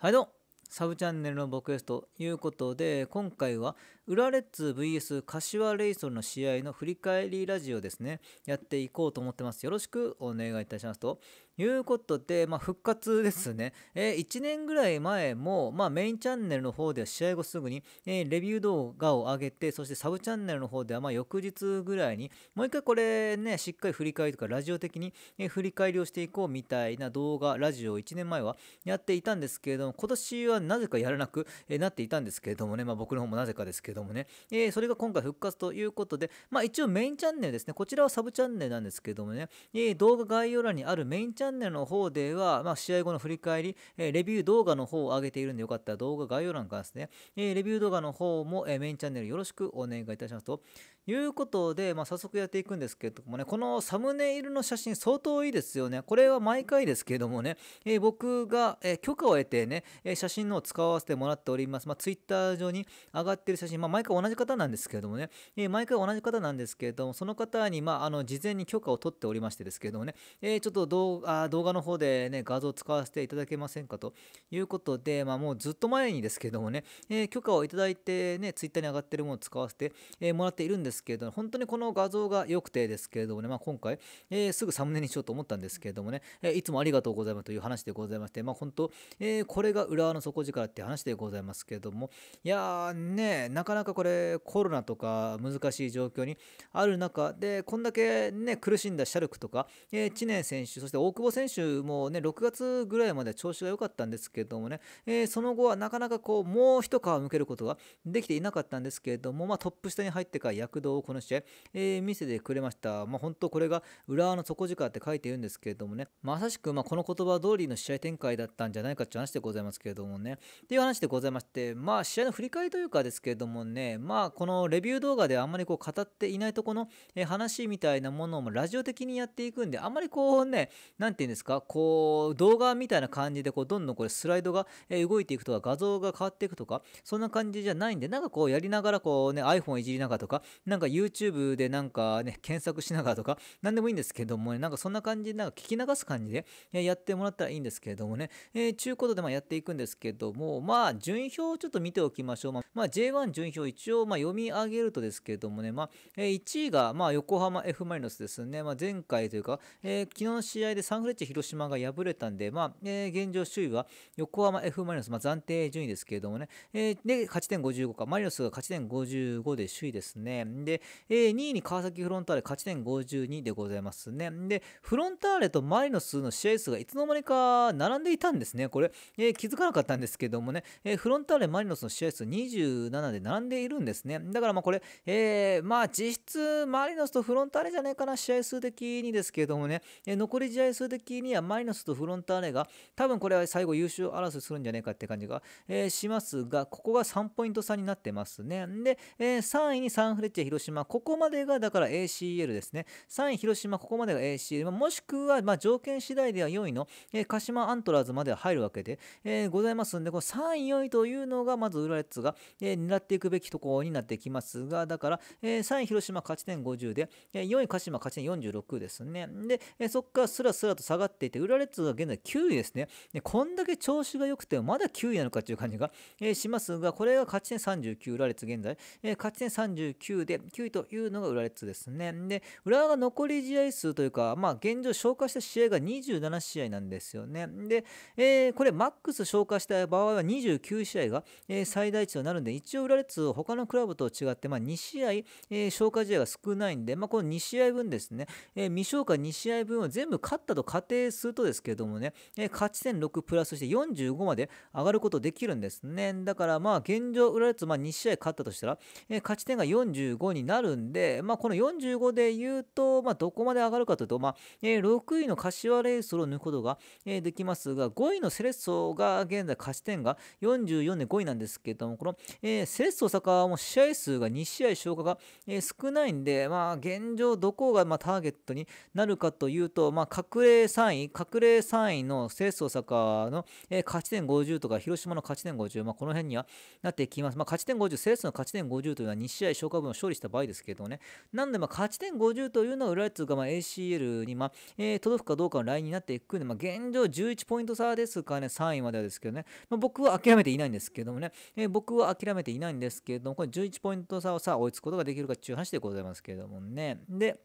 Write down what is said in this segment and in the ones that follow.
はいどうもサブチャンネルの僕ですということで今回は浦レッズ VS 柏レイソルの試合の振り返りラジオですねやっていこうと思ってますよろしくお願いいたしますということで、まあ、復活ですね、えー、1年ぐらい前も、まあ、メインチャンネルの方では試合後すぐに、えー、レビュー動画を上げてそしてサブチャンネルの方ではま翌日ぐらいにもう一回これねしっかり振り返りとかラジオ的に、え振り返りをしていこうみたいな動画ラジオを1年前はやっていたんですけれども今年はなぜかやらなくなっていたんですけれどもね、まあ、僕の方もなぜかですけどどもね、えー、それが今回復活ということで、まあ、一応メインチャンネルですね、こちらはサブチャンネルなんですけどもね、えー、動画概要欄にあるメインチャンネルの方では、まあ、試合後の振り返り、えー、レビュー動画の方を上げているんで、よかったら動画概要欄からですね、えレビュー動画の方も、えメインチャンネルよろしくお願いいたしますということで、まあ、早速やっていくんですけどもね、このサムネイルの写真相当いいですよね。これは毎回ですけどもね、えー、僕が、え許可を得てね、え写真のを使わせてもらっております。まあ、Twitter 上に上がってる写真、まあ、毎回同じ方なんですけれどもね、えー、毎回同じ方なんですけれども、その方に、まあ、あの事前に許可を取っておりましてですけれどもね、えー、ちょっと動あ動画の方で、ね、画像を使わせていただけませんかということで、まあ、もうずっと前にですけれどもね、えー、許可をいただいて、ね、ツイッターに上がってるものを使わせて、えもらっているんですけれども、本当にこの画像が良くてですけれどもね、まあ、今回、えすぐサムネにしようと思ったんですけれどもね、えいつもありがとうございますという話でございまして、まあ、本当、えこれが裏の底力って話でございますけれども、いやーね、なかなかなかこれコロナとか難しい状況にある中でこんだけね苦しんだシャルクとか、えー、知念選手そして大久保選手もね6月ぐらいまで調子が良かったんですけどもね、えー、その後はなかなかこうもう一皮向けることができていなかったんですけれども、まあ、トップ下に入ってから躍動をこの試合、えー、見せてくれました、まあ、本当これが浦和の底力って書いているんですけれどもねまさしくまこの言葉通りの試合展開だったんじゃないかという話でございますけれどもねとていう話でございましてまあ試合の振り返りというかですけれどももねまあこのレビュー動画ではあんまりこう語っていないとこの話みたいなものもラジオ的にやっていくんであんまりこうね何て言うんですかこう動画みたいな感じでこうどんどんこれスライドが動いていくとか画像が変わっていくとかそんな感じじゃないんでなんかこうやりながらこうね iPhone いじりながらとかなんか YouTube でなんかね検索しながらとか何でもいいんですけどもねなんかそんな感じでなんか聞き流す感じでやってもらったらいいんですけれどもねえー、ちゅうことでまやっていくんですけどもまあ順位表をちょっと見ておきましょうまあ J1 順位順表、一応ま読み上げるとですけれどもね、まあ、1位がま横浜 F・ マリノスですね、まあ、前回というか、えー、昨日の試合でサンフレッチェ広島が敗れたんで、まあ、えー、現状首位は横浜 F・ マリノス、ま暫定順位ですけれどもね、えー、で勝ち点55か、マリノスが勝ち点55で首位ですね、で、え2位に川崎フロンターレ、勝ち点52でございますね、で、フロンターレとマリノスの試合数がいつの間にか並んでいたんですね、これ、え気づかなかったんですけどもね、えフロンターレ、マリノスの試合数27で並んでんでいるんですね。だからまあこれ、えー、まあ実質マリノスとフロンターレじゃないかな、試合数的にですけれどもね、え残り試合数的にはマリノスとフロンターレが、多分これは最後優勝争いするんじゃないかって感じが、えー、しますが、ここが3ポイント差になってますね。で、えー、3位にサンフレッチェ広島、ここまでがだから ACL ですね。3位広島、ここまでが ACL、もしくはま条件次第では4位の、え鹿島アントラーズまでは入るわけで、えございますんで、この3位、4位というのが、まず浦ラレッズが、え狙っていくくべきところになってきますが、だから、えー、3位広島勝ち点50で、えー、4位鹿島勝ち点46ですね。で、えー、そこからすらすらと下がっていて、浦ラレッズが現在9位ですね。で、こんだけ調子が良くて、まだ9位なのかという感じが、えー、しますが、これが勝ち点39、浦レッズ現在、えー、勝ち点39で9位というのが浦ラレッズですね。で、浦和が残り試合数というか、まあ、現状消化した試合が27試合なんですよね。で、えー、これマックス消化した場合は29試合が、えー、最大値となるんで、一応浦レッズつ、他のクラブと違って、まあ、2試合、えー、消化試合が少ないんで、まあ、この2試合分ですね、えー、未消化2試合分を全部勝ったと仮定するとですけどもね、えー、勝ち点6プラスして45まで上がることできるんですね。だから、まあ、現状、浦和まあ、2試合勝ったとしたら、えー、勝ち点が45になるんで、まあ、この45で言うと、まあ、どこまで上がるかというと、まあ、えー、6位の柏レイソルを抜くことが、えー、できますが、5位のセレッソが現在勝ち点が44で5位なんですけども、この、えー、セレッソ大阪も試合数が2試合消化が、え少ないんで、まあ、現状どこがまターゲットになるかというと、まあ、隠れ3位、隠れ3位の清水大阪の、え勝ち点50とか広島の勝ち点50、まあ、この辺にはなってきます。まあ、勝ち点50、清水の勝ち点50というのは2試合消化分を勝利した場合ですけどね。なんで、勝ち点50というのは裏つがま ACL に、まえ届くかどうかのラインになっていくんで、まあ、現状11ポイント差ですかね、3位まではですけどね、まあ、僕は諦めていないんですけどもね、え僕は諦めていないんですですけれども、これ11ポイント差をさ、追いつくことができるか中ゅう話でございますけれどもね。で、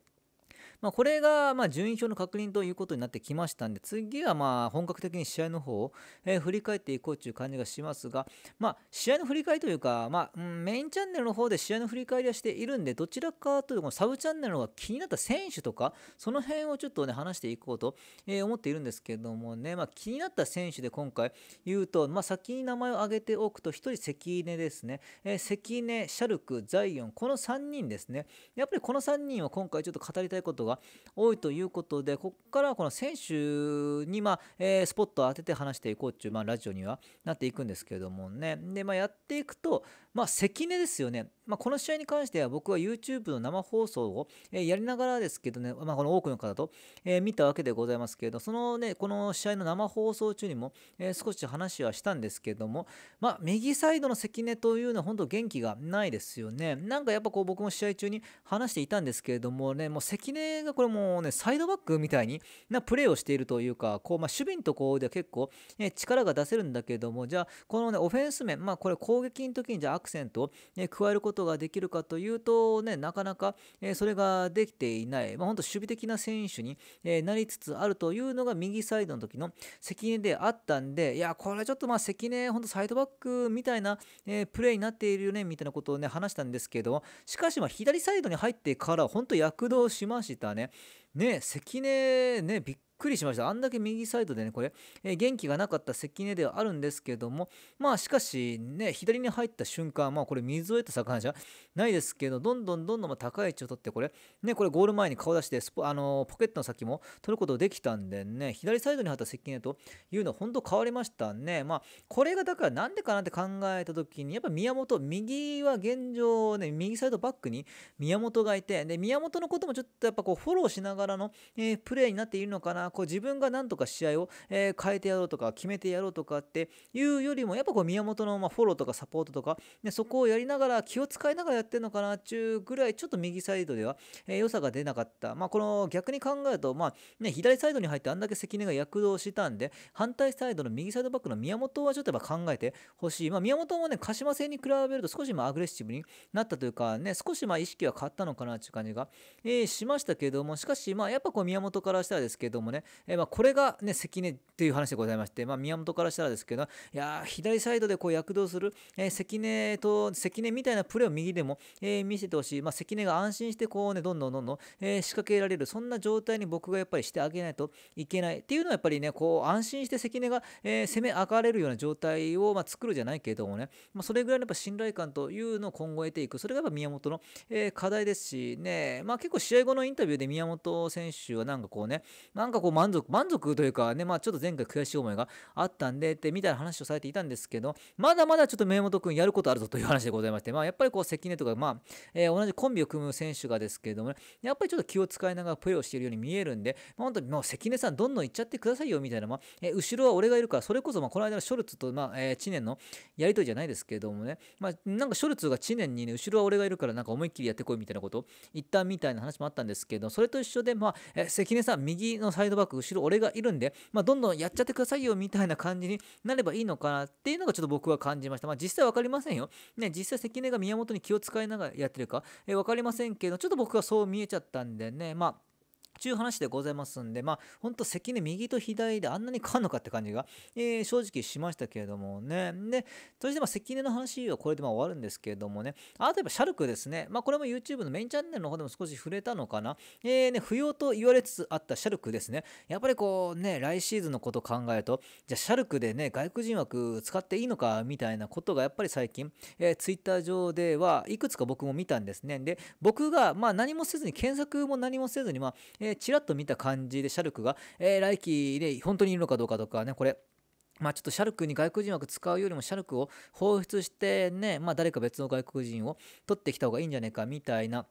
まあ、これがま順位表の確認ということになってきましたんで、次はま本格的に試合の方を、え振り返っていこうという感じがしますが、まあ、試合の振り返りというか、まあ、メインチャンネルの方で試合の振り返りはしているんで、どちらかというと、サブチャンネルの方が気になった選手とか、その辺をちょっとね、話していこうと、え思っているんですけどもね、まあ、気になった選手で今回言うと、まあ、先に名前を挙げておくと、1人関根ですね、え関根、シャルク、ザイオン、この3人ですね。やっぱりこの3人は今回ちょっと語りたいことがが多いということで、ここからはこの選手に、まあえー、スポットを当てて話していこうっていう、まあ、ラジオにはなっていくんですけれどもね。で、まあ、やっていくと、まあ、関根ですよね。まあ、この試合に関しては僕は YouTube の生放送を、えやりながらですけどね、まあ、この多くの方と、え見たわけでございますけれど、そのね、この試合の生放送中にも、え少し話はしたんですけども、まあ、右サイドの関根というのは本当元気がないですよね。なんかやっぱこう僕も試合中に話していたんですけれどもね、もう関根がこれもうね、サイドバックみたいになプレーをしているというか、こう、まあ、守備のところでは結構、え力が出せるんだけども、じゃあ、このね、オフェンス面、まあ、これ攻撃の時にじゃあクセントを、ね、加えることができるかというと、ね、なかなか、えそれができていない、まあ、本当守備的な選手に、えなりつつあるというのが右サイドの時の関根であったんで、いや、これちょっとまあ関根、本当サイドバックみたいな、えプレーになっているよねみたいなことを、ね、話したんですけど、しかしま左サイドに入ってから本当躍動しましたね。ね関根ねびっくりしました。あんだけ右サイドでね、これ、え元気がなかった関根ではあるんですけども、まあしかしね、左に入った瞬間、まあこれ水を得た魚じゃないですけど、どんどんどんどん高い位置を取って、これ、ね、これゴール前に顔出してスポ、あのポケットの先も取ることできたんでね、左サイドに入った関根というのは本当変わりましたね。まあこれがだからなんでかなって考えた時に、やっぱ宮本、右は現状ね、右サイドバックに宮本がいて、で、宮本のこともちょっとやっぱこうフォローしながらの、えー、プレーになっているのかな、こう自分が何とか試合を、え変えてやろうとか決めてやろうとかっていうよりもやっぱこう宮本のまフォローとかサポートとか、ね、そこをやりながら気を使いながらやってるのかなっていうぐらいちょっと右サイドでは、え良さが出なかった、まあ、この逆に考えると、まあね、左サイドに入ってあんだけ関根が躍動したんで反対サイドの右サイドバックの宮本はちょっとやっぱ考えてほしい、まあ、宮本もね鹿島戦に比べると少しまアグレッシブになったというか、ね、少しま意識は変わったのかなという感じが、えー、しましたけどもしかしまあやっぱこう宮本からしたらですけどもねえー、まあ、これが、ね、関根という話でございまして、まあ、宮本からしたらですけど、いや左サイドでこう躍動する、えー、関根と関根みたいなプレーを右でも、えー、見せてほしい、まあ、関根が安心してこう、ね、どんどんどんどん、え仕掛けられる、そんな状態に僕がやっぱりしてあげないといけないっていうのは、やっぱりね、こう安心して関根が、え攻め上がれるような状態を、ま作るじゃないけれどもね、まそれぐらいのやっぱ信頼感というのを今後得ていく、それがやっぱ宮本の、え課題ですしね、ま結構試合後のインタビューで宮本選手はなんかこうね、なんかこう満足、満足というかね、まあちょっと前回悔しい思いがあったんで、ってみたいな話をされていたんですけど、まだまだちょっと名本君やることあるぞという話でございまして、まあやっぱりこう関根とか、まあ、えー、同じコンビを組む選手がですけれどもね、やっぱりちょっと気を使いながらプレーをしているように見えるんで、まあ、本当にもう関根さんどんどん行っちゃってくださいよみたいな、まあ、えー、後ろは俺がいるから、それこそまあこの間のショルツと、まあ、えー、知念のやりとりじゃないですけれどもね、まあなんかショルツが知念にね、後ろは俺がいるからなんか思いっきりやってこいみたいなことを言ったみたいな話もあったんですけど、それと一緒で、まあ、えー、関根さん右のサイドドバック後ろ俺がいるんで、まあ、どんどんやっちゃってくださいよみたいな感じになればいいのかなっていうのがちょっと僕は感じました。まあ、実際分かりませんよ。ね、実際関根が宮本に気を使いながらやってるか、え分かりませんけど、ちょっと僕はそう見えちゃったんでね、まあちゅう話でございますんで、まあ、ほんと関根右と左であんなに変わるのかって感じが、えー、正直しましたけれどもね。で、そしてまあ関根の話はこれでまあ終わるんですけれどもね、あとやっぱシャルクですね。まあ、これも YouTube のメインチャンネルの方でも少し触れたのかな。えー、ね、不要と言われつつあったシャルクですね。やっぱりこうね、来シーズンのこと考えると、じゃあシャルクでね、外国人枠使っていいのかみたいなことがやっぱり最近、えー、Twitter 上ではいくつか僕も見たんですね。で、僕がまあ何もせずに、検索も何もせずに、まあ、えーで、ちらっと見た感じでシャルクが、えー、来季で本当にいるのかどうかとかね、これ、まあ、ちょっとシャルクに外国人枠使うよりもシャルクを放出してね、まあ、誰か別の外国人を取ってきた方がいいんじゃねえかみたいな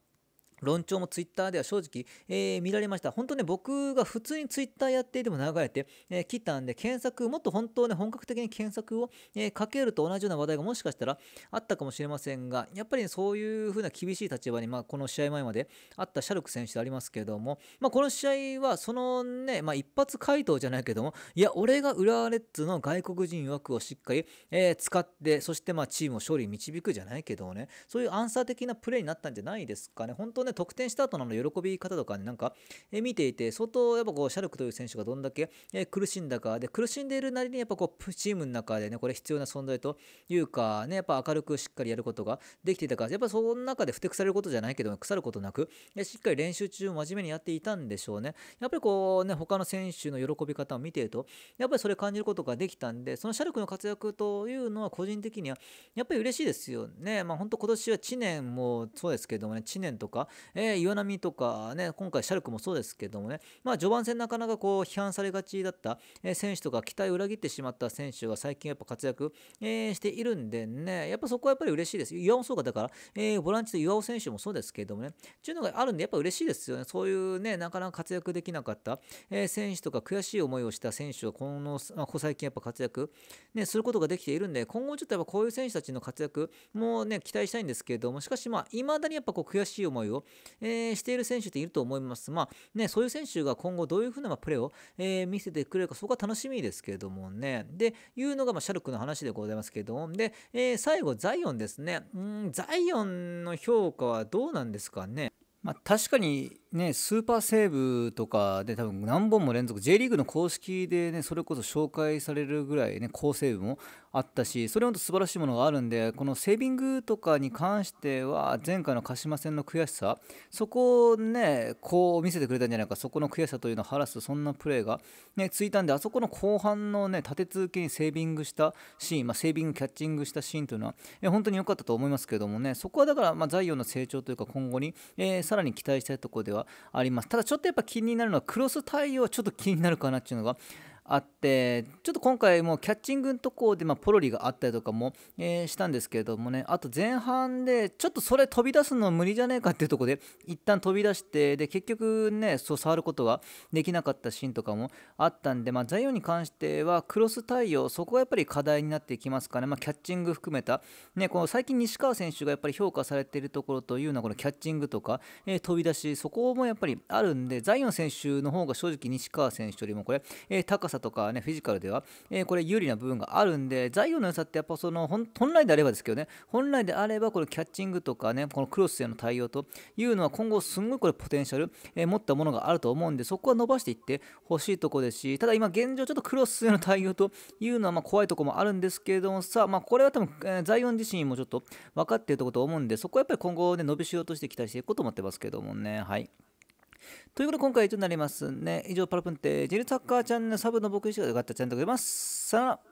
論調もツイッターでは正直、えー、見られました。本当ね、僕が普通にツイッターやっていても流れて、えー、来たんで、検索、もっと本当ね、本格的に検索を、えー、かけると同じような話題がもしかしたらあったかもしれませんが、やっぱり、ね、そういうふうな厳しい立場に、まあ、この試合前まであったシャルク選手でありますけども、まあ、この試合は、そのね、まあ、一発回答じゃないけども、いや、俺が浦和レッズの外国人枠をしっかり、え使って、そしてまあチームを勝利に導くじゃないけどね、そういうアンサー的なプレーになったんじゃないですかね。本当ねで得点した後の喜び方とかね、なんか、え見ていて、相当やっぱこう、シャルクという選手がどんだけ、え苦しんだか、で、苦しんでいるなりにやっぱこう、チームの中でね、これ必要な存在というか、ね、やっぱ明るくしっかりやることができていたから、やっぱその中でふてくされることじゃないけど、腐ることなく、しっかり練習中真面目にやっていたんでしょうね。やっぱりこう、ね、他の選手の喜び方を見ていると、やっぱりそれ感じることができたんで、そのシャルクの活躍というのは個人的には、やっぱり嬉しいですよね。まあ本当今年は知念もそうですけどもね、知念とか、えー、岩波とかね、今回シャルクもそうですけどもね、まあ、序盤戦なかなかこう批判されがちだった、え選手とか期待を裏切ってしまった選手が最近やっぱ活躍、えしているんでね、やっぱそこはやっぱり嬉しいです。岩尾そうか、だから、えボランチと岩尾選手もそうですけどもね、っていうのがあるんでやっぱ嬉しいですよね。そういうね、なかなか活躍できなかった、え選手とか悔しい思いをした選手がこの、ここ最近やっぱ活躍、ね、することができているんで、今後ちょっとやっぱこういう選手たちの活躍もね、期待したいんですけども、しかしまあ、いまだにやっぱこう悔しい思いを、えー、している選手っていると思います。まあね、そういう選手が今後どういうふうな、まプレーを、えー、見せてくれるか、そこが楽しみですけれどもね。で、いうのが、まあ、シャルクの話でございますけれども、で、えー、最後、ザイオンですね。うん、ザイオンの評価はどうなんですかね。まあ、確かにね、スーパーセーブとかで多分何本も連続 J リーグの公式で、ね、それこそ紹介されるぐらい、ね、好セーブもあったしそれほ素晴らしいものがあるんでこのセービングとかに関しては前回の鹿島戦の悔しさそこを、ね、こう見せてくれたんじゃないかそこの悔しさというのを晴らすそんなプレーが、ね、ついたんであそこの後半の、ね、立て続けにセービングしたシーン、まあ、セービングキャッチングしたシーンというのは、え本当に良かったと思いますけどもねそこはだから、まあ、ザイオンの成長というか今後に、えー、さらに期待したいところではあります。ただちょっとやっぱ気になるのはクロス対応はちょっと気になるかなっていうのがあってちょっと今回もキャッチングのところでまポロリがあったりとかも、えしたんですけれどもねあと前半でちょっとそれ飛び出すの無理じゃねえかっていうとこで一旦飛び出してで結局ねそう触ることができなかったシーンとかもあったんで、まあ、材料に関してはクロス対応そこがやっぱり課題になってきますかね、まあ、キャッチング含めた、ね、この最近西川選手がやっぱり評価されているところというのはこのキャッチングとか、え飛び出しそこもやっぱりあるんでザイオン選手の方が正直西川選手よりもこれ、え高ささとかねフィジカルでは、えー、これ有利な部分があるんで材料の良さってやっぱその本来であればですけどね本来であればこのキャッチングとかねこのクロスへの対応というのは今後すんごいこれポテンシャル、えー、持ったものがあると思うんでそこは伸ばしていってほしいとこですしただ今現状ちょっとクロスへの対応というのはま怖いとこもあるんですけれどもさあまあこれは多分、えー、ザイオン自身もちょっと分かっているところと思うんでそこはやっぱり今後ね伸びしようとして期待していこうと思ってますけどもねはい。ということで今回以上になりますね。以上、パラプンテ、ェルサッカーチャンネルサブの僕自身がよかったチャンネルございます。さよなら。